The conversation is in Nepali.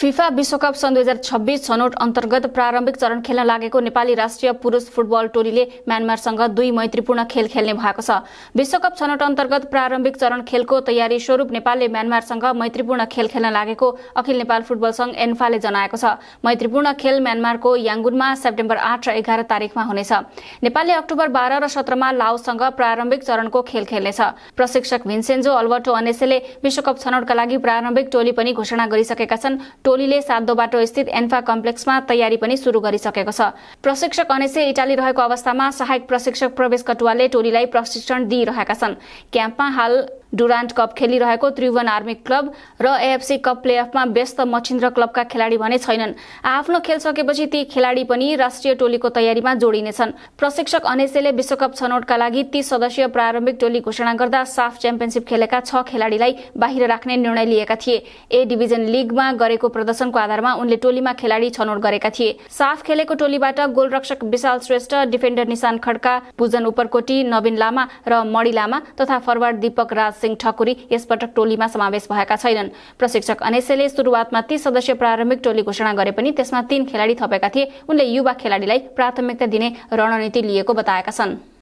फिफा विश्वकप सन् दुई हजार छब्बिस छनौट अन्तर्गत प्रारम्भिक चरण खेल्न लागेको नेपाली राष्ट्रिय पुरुष फुटबल टोलीले म्यानमारसँग दुई मैत्रीपूर्ण खेल खेल्ने भएको छ विश्वकप छनौट अन्तर्गत प्रारम्भिक चरण खेलको तयारी स्वरूप नेपालले म्यानमारसँग मैत्रीपूर्ण खेल खेल्न लागेको अखिल नेपाल फुटबल संघ एन्फाले जनाएको छ मैत्रीपूर्ण खेल म्यानमारको याङ्गुनमा सेप्टेम्बर आठ र एघार तारिकमा हुनेछ नेपालले अक्टोबर बाह्र र सत्रमा लाओसँग प्रारम्भिक चरणको खेल खेल्नेछ प्रशिक्षक भिन्सेन्जो अल्बर्टो अनेसेले विश्वकप छनौटका लागि प्रारम्भिक टोली पनि घोषणा गरिसकेका छन् टोलीले बाटो स्थित एन्फा कम्प्लेक्समा तयारी पनि सुरु गरिसकेको छ प्रशिक्षक अनेसे इटाली रहेको अवस्थामा सहायक प्रशिक्षक प्रवेश कटुवाले टोलीलाई प्रशिक्षण दिइरहेका छन् क्याम्पमा हाल डुरान्ट कप खेलिरहेको त्रिभुवन आर्मी क्लब र एएफसी कप प्लेअफमा व्यस्त मछिन्द्र क्लबका खेलाडी भने छैनन् आफ्नो खेल सकेपछि ती खेलाडी पनि राष्ट्रिय टोलीको तयारीमा जोडिनेछन् प्रशिक्षक अनेसेले विश्वकप छनौटका लागि ती सदस्यीय प्रारम्भिक टोली घोषणा गर्दा साफ च्याम्पियनसिप खेलेका छ खेलाडीलाई बाहिर राख्ने निर्णय लिएका थिए ए डिभिजन लिगमा गरेको प्रदर्शनको आधारमा उनले टोलीमा खेलाडी छनौट गरेका थिए साफ खेलेको टोलीबाट गोलरक्षक विशाल श्रेष्ठ डिफेन्डर निशान खड्का पूजन उपरकोटी नवीन लामा र मणि लामा तथा फरवार्ड दीपक राज सिंह ठकुरी यसपटक टोलीमा समावेश भएका छैनन् प्रशिक्षक अनेसेले सुरुवातमा ती सदस्य प्रारम्भिक टोली घोषणा गरे पनि त्यसमा तीन खेलाडी थपेका थिए उनले युवा खेलाडीलाई प्राथमिकता दिने रणनीति लिएको बताएका छन्